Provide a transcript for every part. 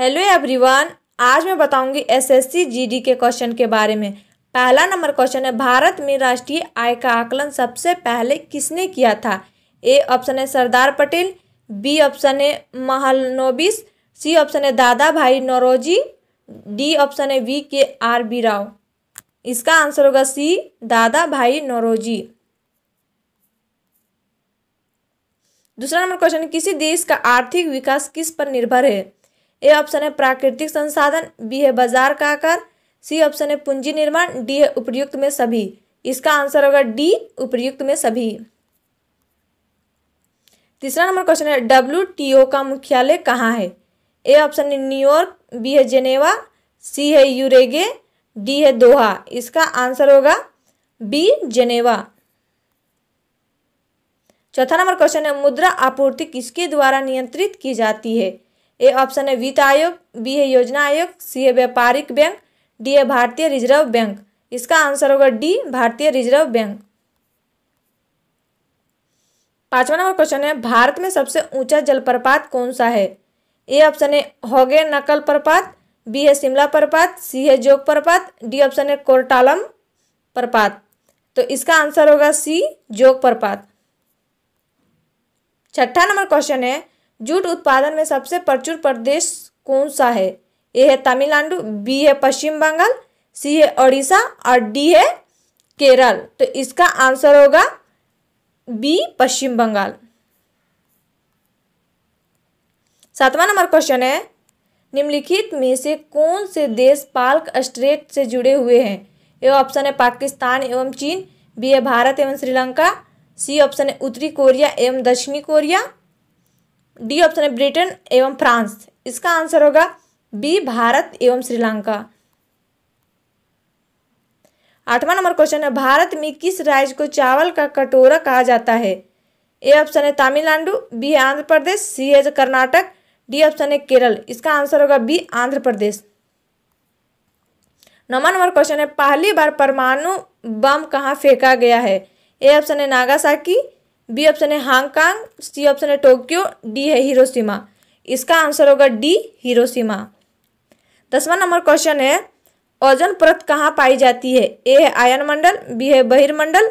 hello everyone आज मैं बताऊंगी एसएससी जीडी के क्वेश्चन के बारे में पहला नंबर क्वेश्चन है भारत में राष्ट्रीय आय का आकलन सबसे पहले किसने किया था ए ऑप्शन है सरदार पटेल बी ऑप्शन है महलनोबिस सी ऑप्शन है Dadabhai Naoroji D option है V K R B Rao इसका आंसर होगा सी दादा भाई नौरोजी दूसरा नंबर क्वेश्चन किसी देश का आर्थिक विकास किस पर निर्भर है ए ऑप्शन है प्राकृतिक संसाधन बी है बाजार का आकार सी ऑप्शन है पूंजी निर्माण डी है उपयुक्त में सभी इसका आंसर होगा डी उपयुक्त में सभी तीसरा नंबर क्वेश्चन है डब्ल्यू टी ओ का मुख्यालय कहाँ है ए ऑप्शन है न्यूयॉर्क बी है जेनेवा सी है यूरेगे डी है दोहा इसका आंसर होगा बी जेनेवा चौथा नंबर क्वेश्चन है मुद्रा आपूर्ति किसके द्वारा नियंत्रित की जाती है ए ऑप्शन है वित्त आयोग बी है योजना आयोग सी है व्यापारिक बैंक डी है भारतीय रिजर्व बैंक इसका आंसर होगा डी भारतीय रिजर्व बैंक पांचवा नंबर क्वेश्चन है भारत में सबसे ऊंचा जलप्रपात कौन सा है ए ऑप्शन है होगे नकल प्रपात बी है शिमला प्रपात सी है जोग प्रपात डी ऑप्शन है कोरटालम प्रपात तो इसका आंसर होगा सी जोग प्रपात छठा नंबर क्वेश्चन है जूट उत्पादन में सबसे प्रचुर प्रदेश कौन सा है ए है तमिलनाडु बी है पश्चिम बंगाल सी है उड़ीसा और डी है केरल तो इसका आंसर होगा बी पश्चिम बंगाल सातवा नंबर क्वेश्चन है निम्नलिखित में से कौन से देश पाल्क स्ट्रेट से जुड़े हुए हैं ए ऑप्शन है पाकिस्तान एवं चीन बी है भारत एवं श्रीलंका सी ऑप्शन है उत्तरी कोरिया एवं दक्षिणी कोरिया डी ऑप्शन है ब्रिटेन एवं फ्रांस इसका आंसर होगा बी भारत एवं श्रीलंका आठवां नंबर क्वेश्चन है भारत में किस राज्य को चावल का कटोरा कहा जाता है ए ऑप्शन है तमिलनाडु बी है आंध्र प्रदेश सी है कर्नाटक डी ऑप्शन है केरल इसका आंसर होगा बी आंध्र प्रदेश नौवा नंबर क्वेश्चन है पहली बार परमाणु बम कहाँ फेंका गया है ए ऑप्शन है नागासाकी बी ऑप्शन है हांगकांग सी ऑप्शन है टोक्यो डी है हिरोशिमा इसका आंसर होगा डी हिरोशिमा दसवां नंबर क्वेश्चन है ओजन परत कहाँ पाई जाती है ए है आयन मंडल बी है बहिर्मंडल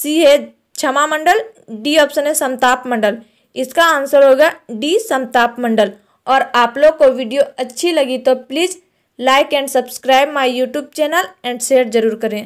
सी है क्षमा मंडल डी ऑप्शन है समताप मंडल इसका आंसर होगा डी समताप मंडल और आप लोग को वीडियो अच्छी लगी तो please like and subscribe my YouTube channel and share जरूर करें